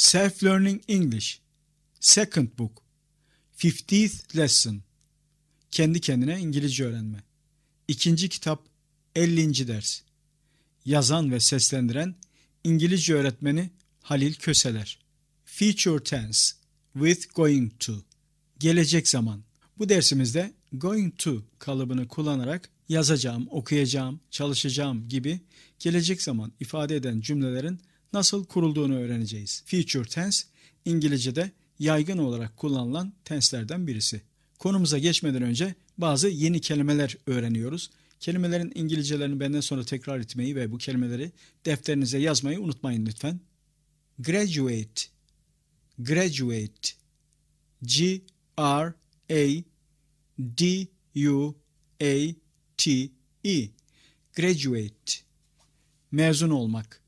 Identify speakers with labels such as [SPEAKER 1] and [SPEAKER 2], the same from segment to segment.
[SPEAKER 1] Self-Learning English Second Book 50th Lesson Kendi kendine İngilizce öğrenme İkinci kitap 50. ders Yazan ve seslendiren İngilizce öğretmeni Halil Köseler Future Tense with Going to Gelecek zaman Bu dersimizde going to kalıbını kullanarak yazacağım, okuyacağım, çalışacağım gibi gelecek zaman ifade eden cümlelerin nasıl kurulduğunu öğreneceğiz. Future tense İngilizce'de yaygın olarak kullanılan tenslerden birisi. Konumuza geçmeden önce bazı yeni kelimeler öğreniyoruz. Kelimelerin İngilizcelerini benden sonra tekrar etmeyi ve bu kelimeleri defterinize yazmayı unutmayın lütfen. Graduate Graduate G R A D U A T E Graduate Mezun olmak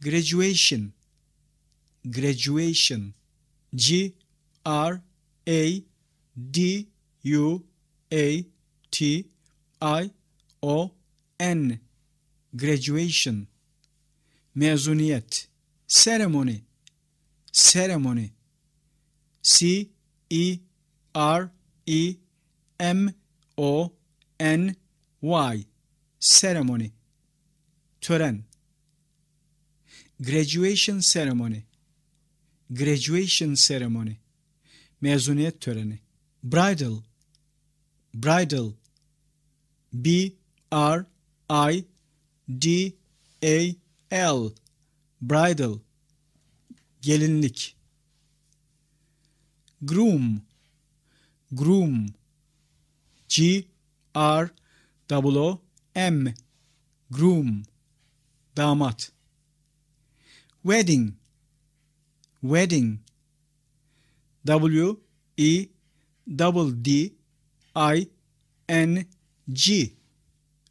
[SPEAKER 1] graduation graduation G R A D U A T I O N graduation mezuniyet ceremony ceremony C E R E M O N Y ceremony tören Graduation Ceremony Graduation Ceremony Mezuniyet töreni Bridal Bridal B R I D A L Bridal Gelinlik Groom Groom G R O M Groom Damat wedding wedding w e double d i n g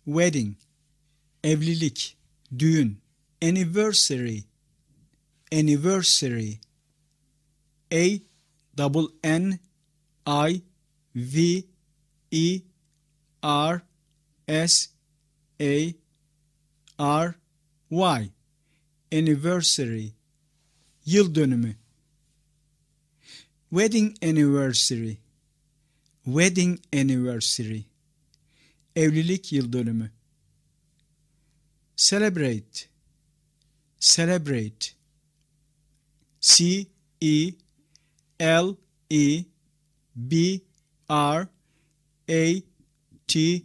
[SPEAKER 1] wedding evlilik düğün anniversary anniversary a double n i v e r s a r y anniversary yıl dönümü wedding anniversary wedding anniversary evlilik yıl dönümü celebrate celebrate C E L E B R A T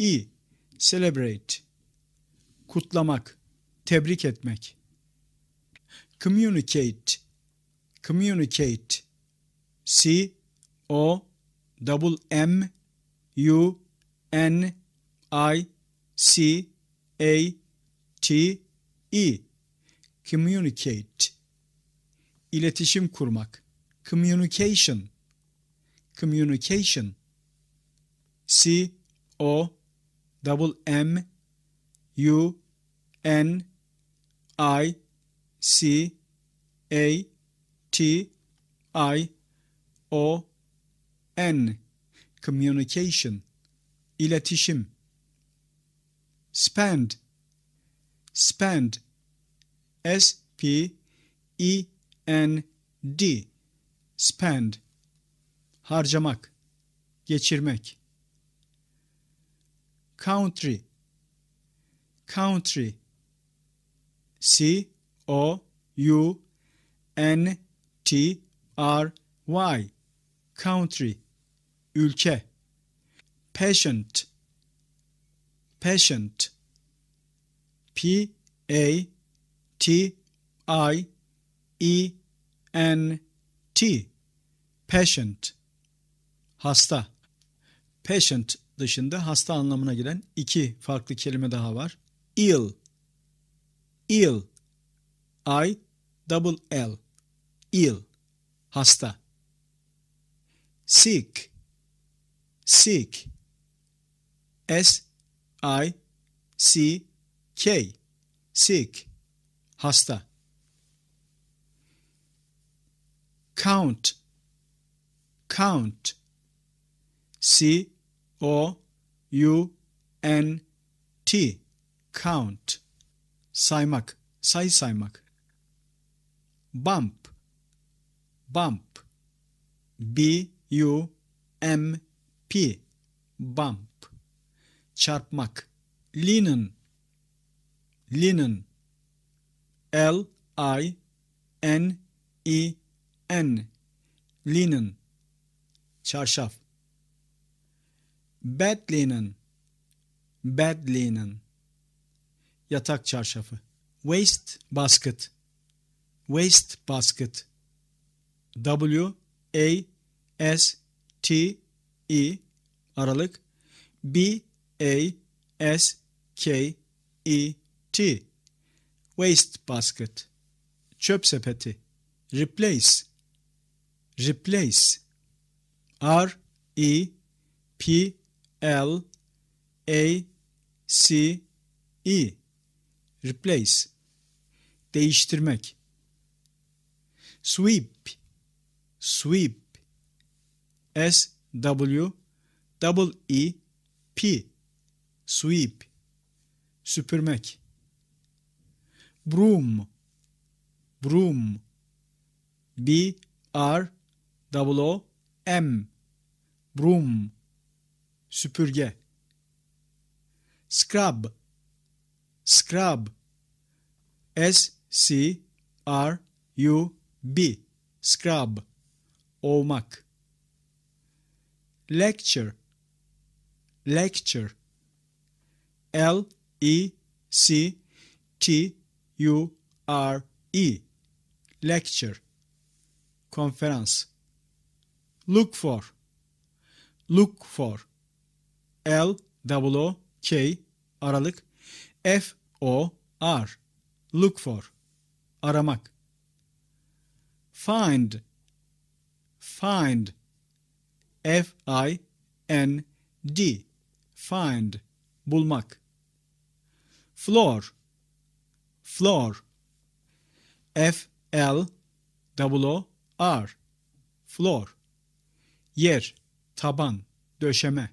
[SPEAKER 1] E celebrate kutlamak tebrik etmek communicate communicate C O double M U N I C A T E communicate iletişim kurmak communication communication C O double M U N I C A T I O N communication iletişim spend spend S P E N D spend harcamak geçirmek country country C o U N T R Y country ülke patient patient P A T I E N T patient hasta patient dışında hasta anlamına gelen iki farklı kelime daha var ill ill I double L ill hasta sick sick S I C K sick hasta count count C O U N T count saymak say saymak bump bump b u m p bump çarpmak linen linen l i n e n linen çarşaf bed linen bed linen yatak çarşafı waste basket waste basket W A S T E aralık B A S K E T waste basket çöp sepeti replace replace R E P L A C E replace değiştirmek sweep sweep s w double e p sweep süpürmek broom broom b r double o m broom süpürge scrub scrub s c r u B. Scrub Ovmak Lecture Lecture L E C T U R E Lecture Konferans Look for Look for L W O K aralık F O R Look for aramak Find. Find. F-I-N-D. Find. Bulmak. Floor. Floor. F-L-O-O-R. Floor. Yer, taban, döşeme.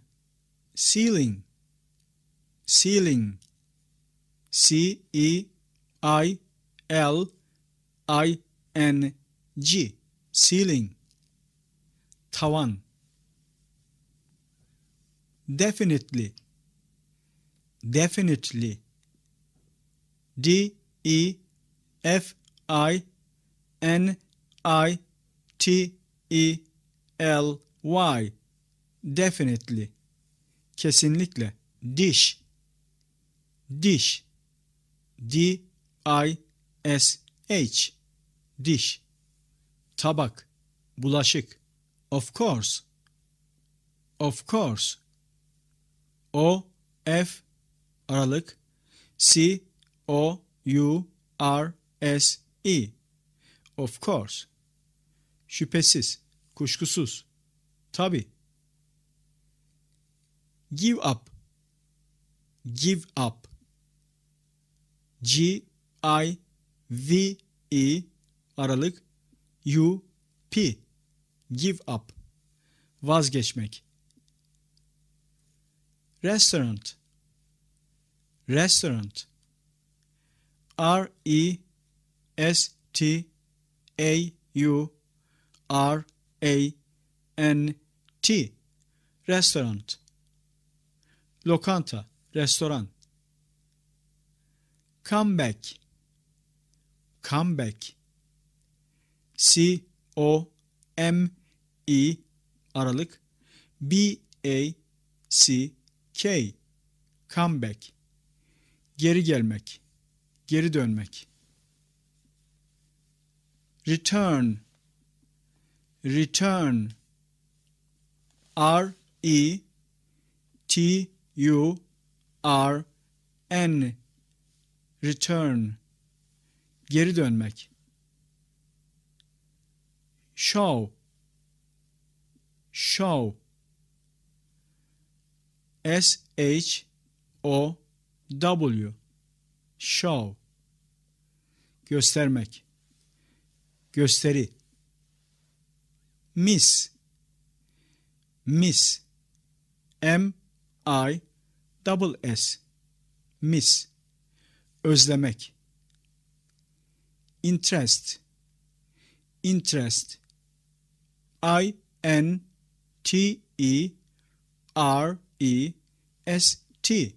[SPEAKER 1] Ceiling. Ceiling. C-E-I-L-I-N-G. G, Ceiling Tavan Definitely Definitely D E F I N I T E L Y Definitely Kesinlikle Dish. Dish. D I S H Dish tabak, bulaşık. Of course. Of course. O, F, aralık. C, O, U, R, S, E. Of course. Şüphesiz, kuşkusuz. Tabi. Give up. Give up. G, I, V, E, aralık. U P give up vazgeçmek restaurant restaurant R E S T A U R A N T restaurant lokanta restoran come back come back C O M E aralık B A C K comeback geri gelmek geri dönmek return return R E T U R N return geri dönmek show show S H O W show göstermek gösteri miss miss M I double S miss özlemek interest interest I N T E R E S T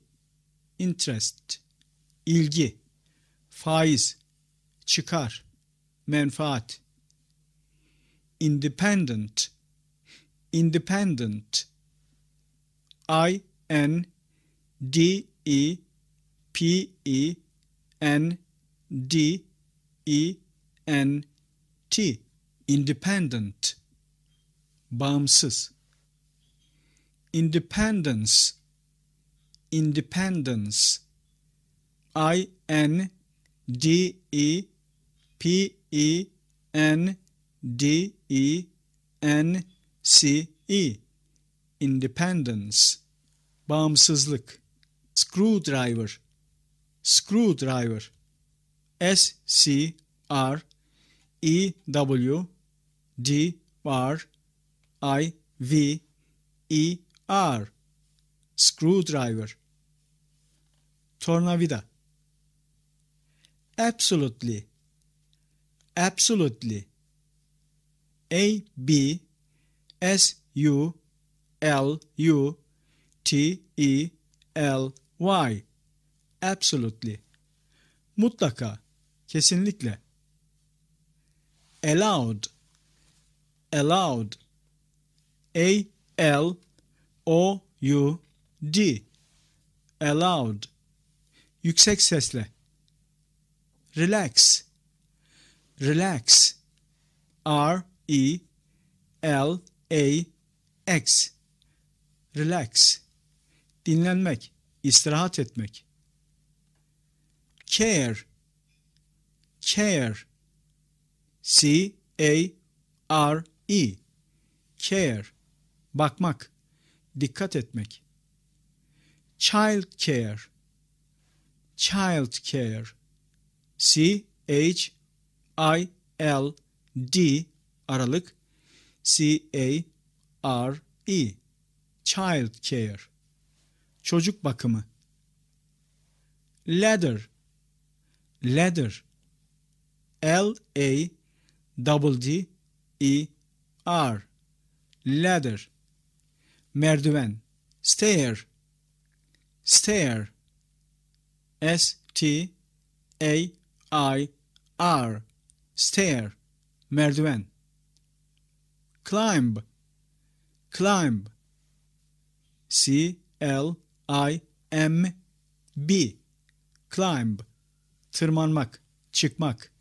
[SPEAKER 1] interest ilgi faiz çıkar menfaat independent independent I N D E P E N D E N T independent bağımsız. Independence, independence. I N D E P E N D E N C E independence bağımsızlık screwdriver screwdriver S C R E W D R I V E R Screwdriver Tornavida Absolutely Absolutely A B S U L U T E L Y Absolutely Mutlaka Kesinlikle Allowed Allowed A L O U D aloud, Yüksek sesle Relax Relax R E L A X Relax Dinlenmek, istirahat etmek. Care Care C A R E Care bakmak, dikkat etmek. Child care, child care. C H I L D aralık C A R E child care çocuk bakımı ladder ladder L A D D E R ladder merdiven, stair, stair, s t a i r, stair, merdiven, climb, climb, c l i m b, climb, tırmanmak, çıkmak,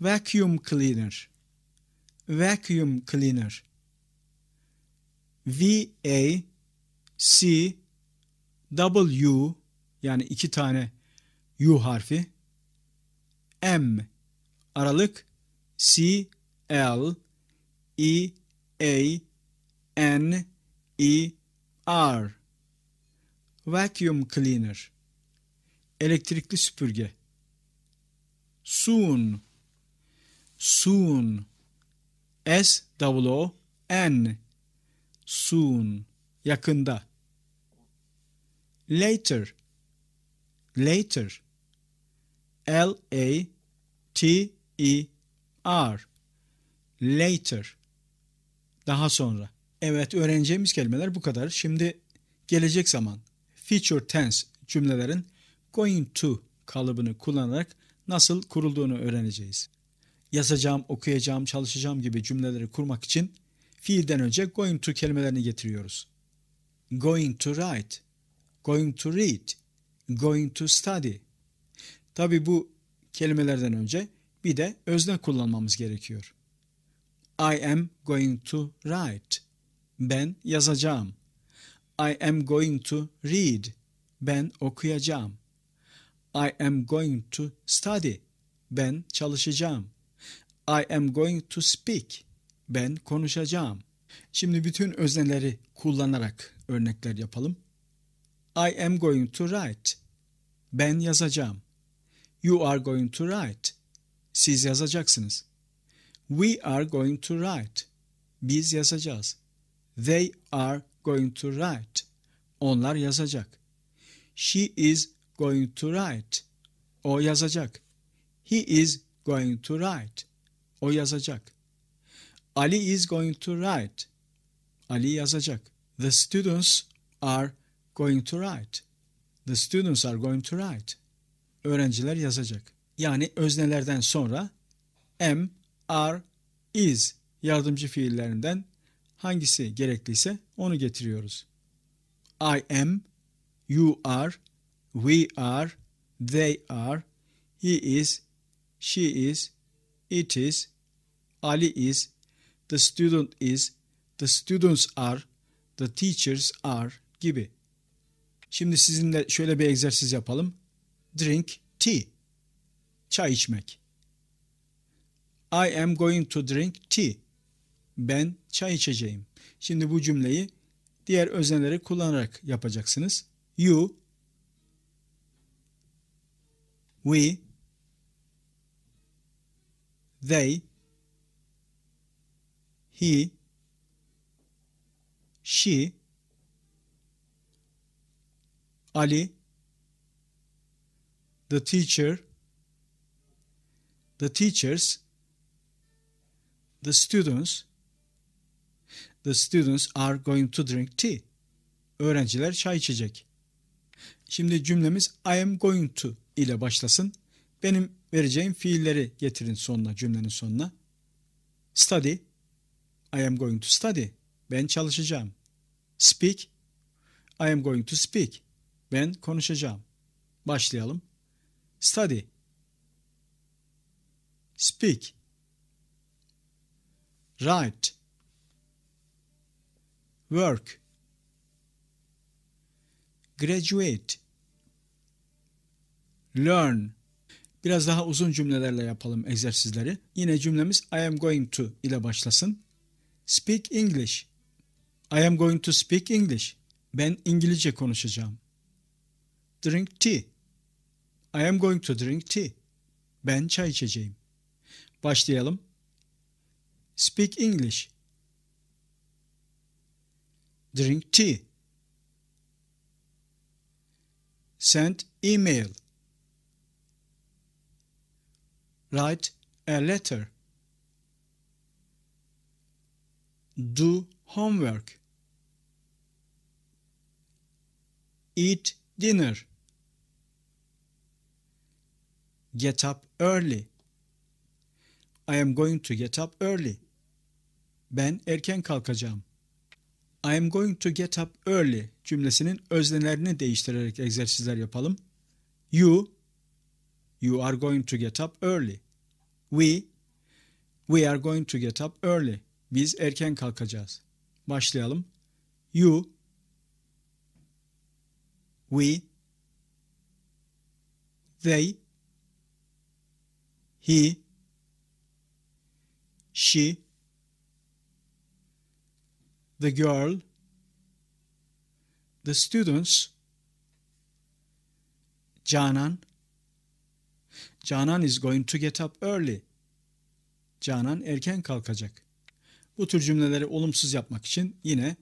[SPEAKER 1] vacuum cleaner, vacuum cleaner, V, A, C, W yani iki tane U harfi M aralık C, L, E, A, N, E, R Vacuum Cleaner Elektrikli süpürge Soon Soon S-O-O-N soon yakında later later L A T E R later daha sonra evet öğreneceğimiz kelimeler bu kadar şimdi gelecek zaman future tense cümlelerin going to kalıbını kullanarak nasıl kurulduğunu öğreneceğiz. Yazacağım, okuyacağım, çalışacağım gibi cümleleri kurmak için fiilden önce going to kelimelerini getiriyoruz. Going to write, going to read, going to study. Tabi bu kelimelerden önce bir de özne kullanmamız gerekiyor. I am going to write. Ben yazacağım. I am going to read. Ben okuyacağım. I am going to study. Ben çalışacağım. I am going to speak. Ben konuşacağım. Şimdi bütün özneleri kullanarak örnekler yapalım. I am going to write. Ben yazacağım. You are going to write. Siz yazacaksınız. We are going to write. Biz yazacağız. They are going to write. Onlar yazacak. She is going to write. O yazacak. He is going to write. O yazacak. Ali is going to write. Ali yazacak. The students are going to write. The students are going to write. Öğrenciler yazacak. Yani öznelerden sonra am, are, is yardımcı fiillerinden hangisi gerekliyse onu getiriyoruz. I am, you are, we are, they are, he is, she is, it is, Ali is, the student is, the students are, the teachers are gibi. Şimdi sizinle şöyle bir egzersiz yapalım. Drink tea. Çay içmek. I am going to drink tea. Ben çay içeceğim. Şimdi bu cümleyi diğer özneleri kullanarak yapacaksınız. You, we, they, he, she, Ali, the teacher, the teachers, the students, the students are going to drink tea. Öğrenciler çay içecek. Şimdi cümlemiz I am going to ile başlasın. Benim vereceğim fiilleri getirin sonuna cümlenin sonuna. Study, I am going to study. Ben çalışacağım. Speak. I am going to speak. Ben konuşacağım. Başlayalım. Study. Speak. Write. Work. Graduate. Learn. Biraz daha uzun cümlelerle yapalım egzersizleri. Yine cümlemiz I am going to ile başlasın. Speak English. I am going to speak English. Ben İngilizce konuşacağım. Drink tea. I am going to drink tea. Ben çay içeceğim. Başlayalım. Speak English. Drink tea. Send email. Write a letter. Do homework. Eat dinner. Get up early. I am going to get up early. Ben erken kalkacağım. I am going to get up early cümlesinin öznelerini değiştirerek egzersizler yapalım. You, you are going to get up early. We, we are going to get up early. Biz erken kalkacağız. Başlayalım. You We They He She The girl The students Canan Canan is going to get up early. Canan erken kalkacak. Bu tür cümleleri olumsuz yapmak için yine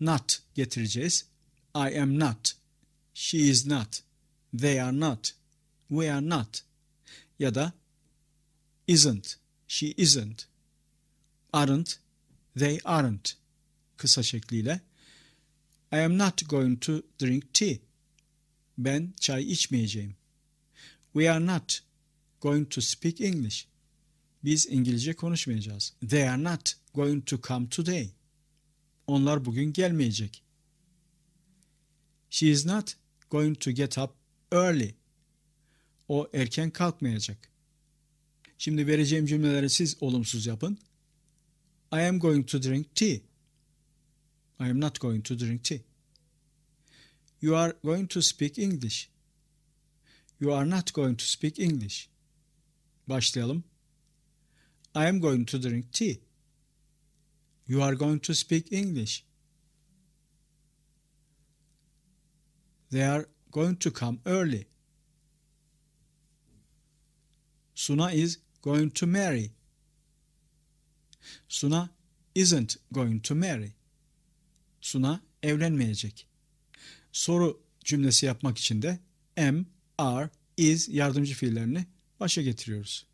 [SPEAKER 1] not getireceğiz. I am not. She is not. They are not. We are not. Ya da isn't. She isn't. Aren't. They aren't. Kısa şekliyle. I am not going to drink tea. Ben çay içmeyeceğim. We are not going to speak English. Biz İngilizce konuşmayacağız. They are not going to come today. Onlar bugün gelmeyecek. She is not going to get up early. O erken kalkmayacak. Şimdi vereceğim cümleleri siz olumsuz yapın. I am going to drink tea. I am not going to drink tea. You are going to speak English. You are not going to speak English. Başlayalım. I am going to drink tea. You are going to speak English. They are going to come early. Suna is going to marry. Suna isn't going to marry. Suna evlenmeyecek. Soru cümlesi yapmak için de am, are, is yardımcı fiillerini başa getiriyoruz.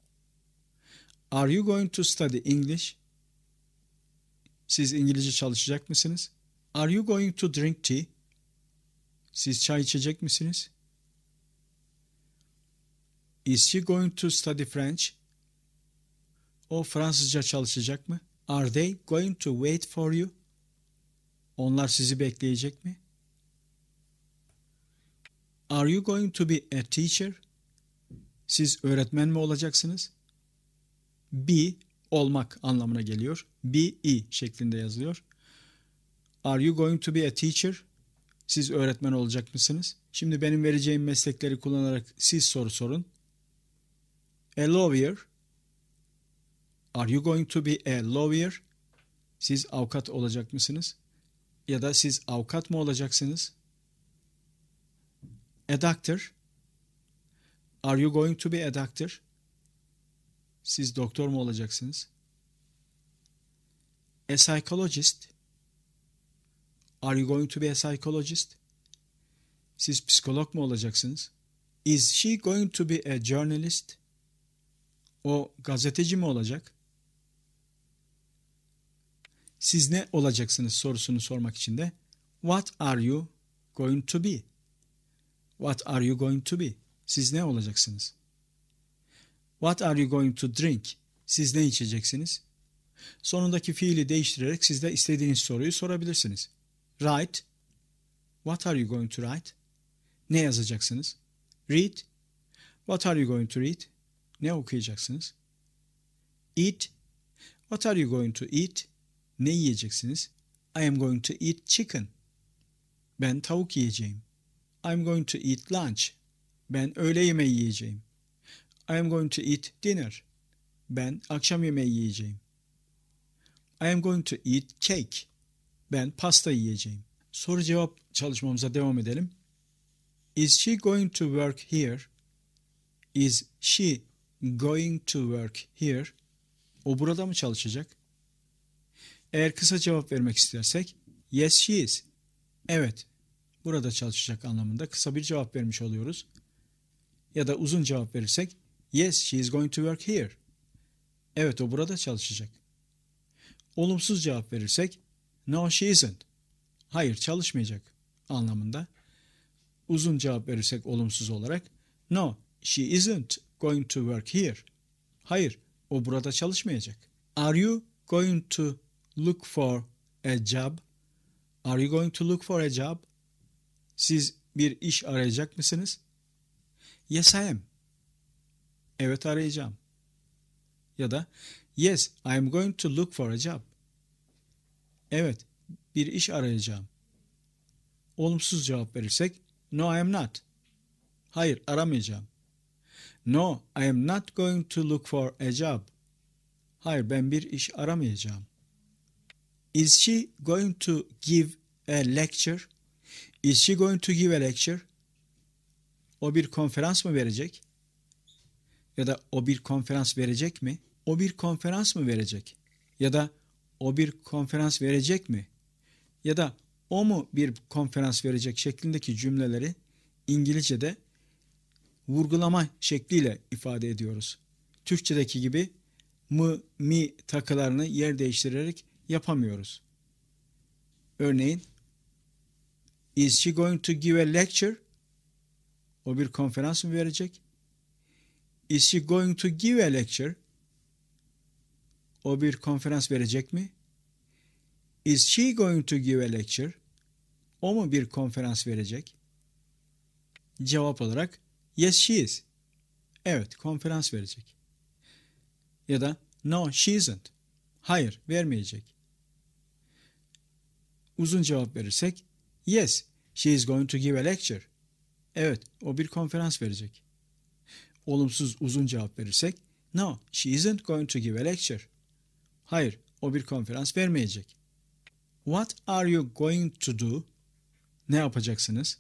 [SPEAKER 1] Are you going to study English? Siz İngilizce çalışacak mısınız? Are you going to drink tea? Siz çay içecek misiniz? Is she going to study French? O Fransızca çalışacak mı? Are they going to wait for you? Onlar sizi bekleyecek mi? Are you going to be a teacher? Siz öğretmen mi olacaksınız? Be olmak anlamına geliyor. Be şeklinde yazılıyor. Are you going to be a teacher? Siz öğretmen olacak mısınız? Şimdi benim vereceğim meslekleri kullanarak siz soru sorun. A lawyer. Are you going to be a lawyer? Siz avukat olacak mısınız? Ya da siz avukat mı olacaksınız? A doctor. Are you going to be a doctor? Siz doktor mu olacaksınız? A psychologist. Are you going to be a psychologist? Siz psikolog mu olacaksınız? Is she going to be a journalist? O gazeteci mi olacak? Siz ne olacaksınız sorusunu sormak için de What are you going to be? What are you going to be? Siz ne olacaksınız? What are you going to drink? Siz ne içeceksiniz? Sonundaki fiili değiştirerek siz de istediğiniz soruyu sorabilirsiniz. Write. What are you going to write? Ne yazacaksınız? Read. What are you going to read? Ne okuyacaksınız? Eat. What are you going to eat? Ne yiyeceksiniz? I am going to eat chicken. Ben tavuk yiyeceğim. I'm going to eat lunch. Ben öğle yemeği yiyeceğim. I am going to eat dinner. Ben akşam yemeği yiyeceğim. I am going to eat cake. Ben pasta yiyeceğim. Soru cevap çalışmamıza devam edelim. Is she going to work here? Is she going to work here? O burada mı çalışacak? Eğer kısa cevap vermek istersek yes she is. Evet, burada çalışacak anlamında kısa bir cevap vermiş oluyoruz. Ya da uzun cevap verirsek Yes, she is going to work here. Evet, o burada çalışacak. Olumsuz cevap verirsek No, she isn't. Hayır, çalışmayacak anlamında. Uzun cevap verirsek olumsuz olarak No, she isn't going to work here. Hayır, o burada çalışmayacak. Are you going to look for a job? Are you going to look for a job? Siz bir iş arayacak mısınız? Yes, I am. Evet arayacağım. Ya da Yes, I'm going to look for a job. Evet, bir iş arayacağım. Olumsuz cevap verirsek No, I am not. Hayır, aramayacağım. No, I am not going to look for a job. Hayır, ben bir iş aramayacağım. Is she going to give a lecture? Is she going to give a lecture? O bir konferans mı verecek? Ya da o bir konferans verecek mi? O bir konferans mı verecek? Ya da o bir konferans verecek mi? Ya da o mu bir konferans verecek şeklindeki cümleleri İngilizce'de vurgulama şekliyle ifade ediyoruz. Türkçedeki gibi mı mi takılarını yer değiştirerek yapamıyoruz. Örneğin Is she going to give a lecture? O bir konferans mı verecek? Is she going to give a lecture? O bir konferans verecek mi? Is she going to give a lecture? O mu bir konferans verecek? Cevap olarak yes she is. Evet konferans verecek. Ya da no she isn't. Hayır vermeyecek. Uzun cevap verirsek yes she is going to give a lecture. Evet o bir konferans verecek olumsuz uzun cevap verirsek No, she isn't going to give a lecture. Hayır, o bir konferans vermeyecek. What are you going to do? Ne yapacaksınız?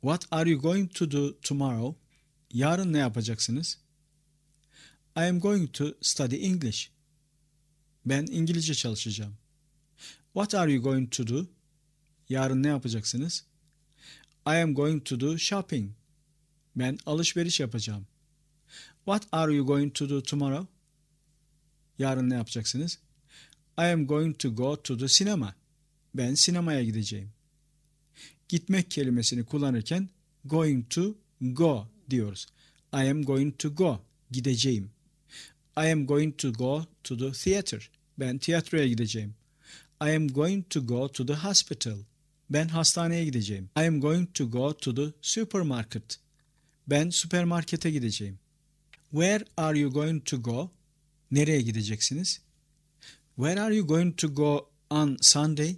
[SPEAKER 1] What are you going to do tomorrow? Yarın ne yapacaksınız? I am going to study English. Ben İngilizce çalışacağım. What are you going to do? Yarın ne yapacaksınız? I am going to do shopping. Ben alışveriş yapacağım. What are you going to do tomorrow? Yarın ne yapacaksınız? I am going to go to the cinema. Ben sinemaya gideceğim. Gitmek kelimesini kullanırken going to go diyoruz. I am going to go. Gideceğim. I am going to go to the theater. Ben tiyatroya gideceğim. I am going to go to the hospital. Ben hastaneye gideceğim. I am going to go to the supermarket. Ben süpermarkete gideceğim. Where are you going to go? Nereye gideceksiniz? Where are you going to go on Sunday?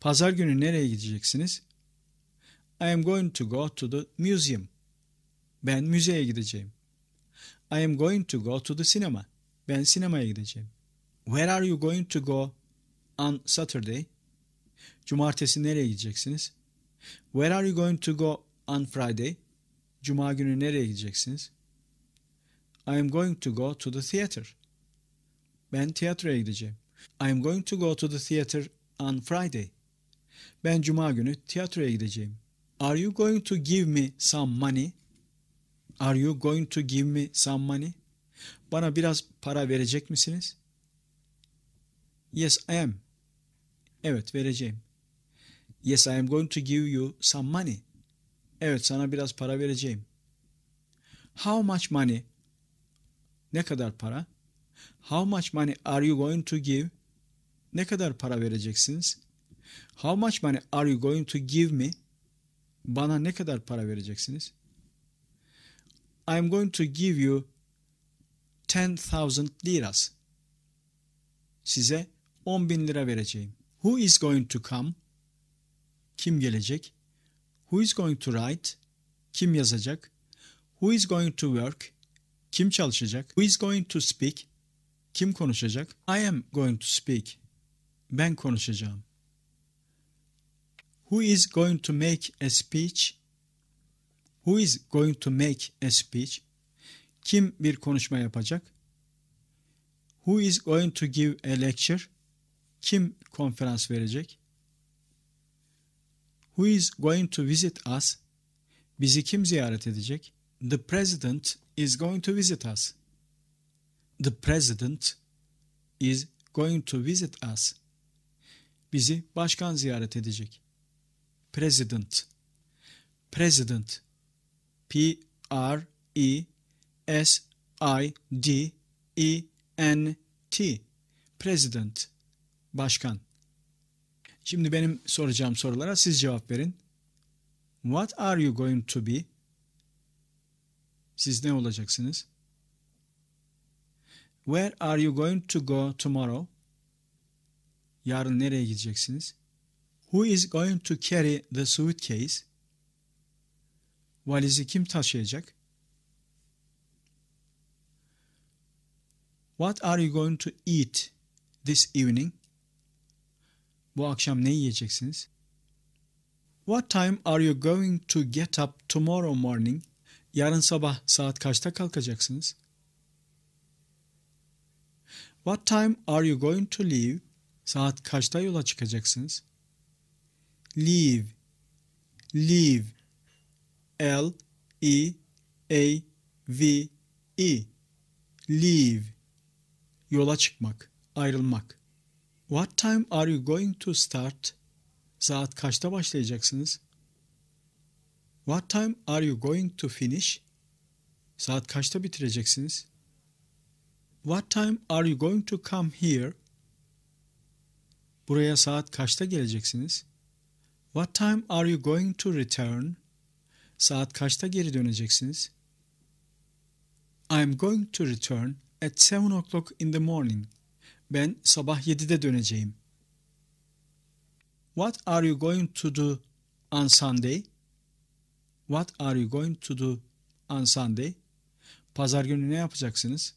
[SPEAKER 1] Pazar günü nereye gideceksiniz? I am going to go to the museum. Ben müzeye gideceğim. I am going to go to the cinema. Ben sinemaya gideceğim. Where are you going to go on Saturday? Cumartesi nereye gideceksiniz? Where are you going to go on Friday? Cuma günü nereye gideceksiniz? I am going to go to the theater. Ben tiyatroya gideceğim. I am going to go to the theater on Friday. Ben cuma günü tiyatroya gideceğim. Are you going to give me some money? Are you going to give me some money? Bana biraz para verecek misiniz? Yes, I am. Evet, vereceğim. Yes, I am going to give you some money. Evet sana biraz para vereceğim. How much money? Ne kadar para? How much money are you going to give? Ne kadar para vereceksiniz? How much money are you going to give me? Bana ne kadar para vereceksiniz? I'm going to give you 10,000 liras. Size 10 bin lira vereceğim. Who is going to come? Kim gelecek? Who is going to write? Kim yazacak? Who is going to work? Kim çalışacak? Who is going to speak? Kim konuşacak? I am going to speak. Ben konuşacağım. Who is going to make a speech? Who is going to make a speech? Kim bir konuşma yapacak? Who is going to give a lecture? Kim konferans verecek? Who is going to visit us? Bizi kim ziyaret edecek? The president is going to visit us. The president is going to visit us. Bizi başkan ziyaret edecek. President. President. P R E S I D E N T. President. Başkan. Şimdi benim soracağım sorulara siz cevap verin. What are you going to be? Siz ne olacaksınız? Where are you going to go tomorrow? Yarın nereye gideceksiniz? Who is going to carry the suitcase? Valizi kim taşıyacak? What are you going to eat this evening? Bu akşam ne yiyeceksiniz? What time are you going to get up tomorrow morning? Yarın sabah saat kaçta kalkacaksınız? What time are you going to leave? Saat kaçta yola çıkacaksınız? Leave. Leave. L E A V E. Leave. Yola çıkmak, ayrılmak. What time are you going to start? Saat kaçta başlayacaksınız? What time are you going to finish? Saat kaçta bitireceksiniz? What time are you going to come here? Buraya saat kaçta geleceksiniz? What time are you going to return? Saat kaçta geri döneceksiniz? I'm going to return at 7 o'clock in the morning. Ben sabah 7'de döneceğim. What are you going to do on Sunday? What are you going to do on Sunday? Pazar günü ne yapacaksınız?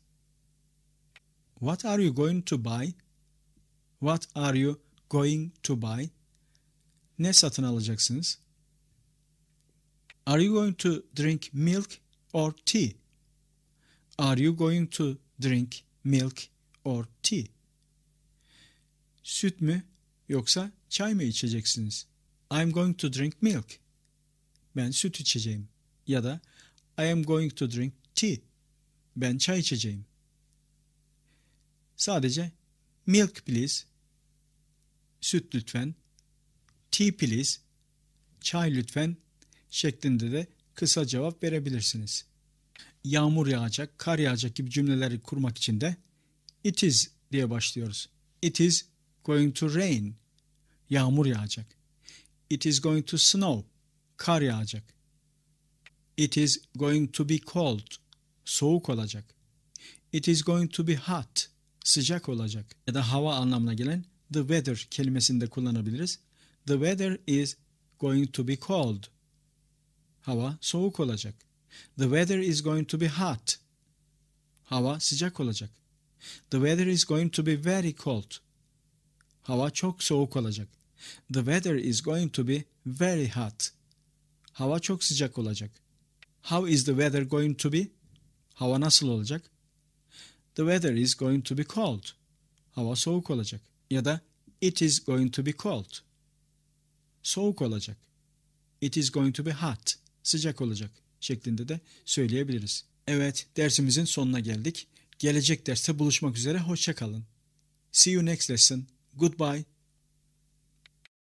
[SPEAKER 1] What are you going to buy? What are you going to buy? Ne satın alacaksınız? Are you going to drink milk or tea? Are you going to drink milk or tea? Süt mü yoksa çay mı içeceksiniz? I'm going to drink milk. Ben süt içeceğim. Ya da I am going to drink tea. Ben çay içeceğim. Sadece milk please, süt lütfen, tea please, çay lütfen şeklinde de kısa cevap verebilirsiniz. Yağmur yağacak, kar yağacak gibi cümleleri kurmak için de it is diye başlıyoruz. It is going to rain. Yağmur yağacak. It is going to snow. Kar yağacak. It is going to be cold. Soğuk olacak. It is going to be hot. Sıcak olacak. Ya da hava anlamına gelen the weather kelimesini de kullanabiliriz. The weather is going to be cold. Hava soğuk olacak. The weather is going to be hot. Hava sıcak olacak. The weather is going to be very cold. Hava çok soğuk olacak. The weather is going to be very hot. Hava çok sıcak olacak. How is the weather going to be? Hava nasıl olacak? The weather is going to be cold. Hava soğuk olacak. Ya da it is going to be cold. Soğuk olacak. It is going to be hot. Sıcak olacak şeklinde de söyleyebiliriz. Evet, dersimizin sonuna geldik. Gelecek derste buluşmak üzere hoşça kalın. See you next lesson. Goodbye.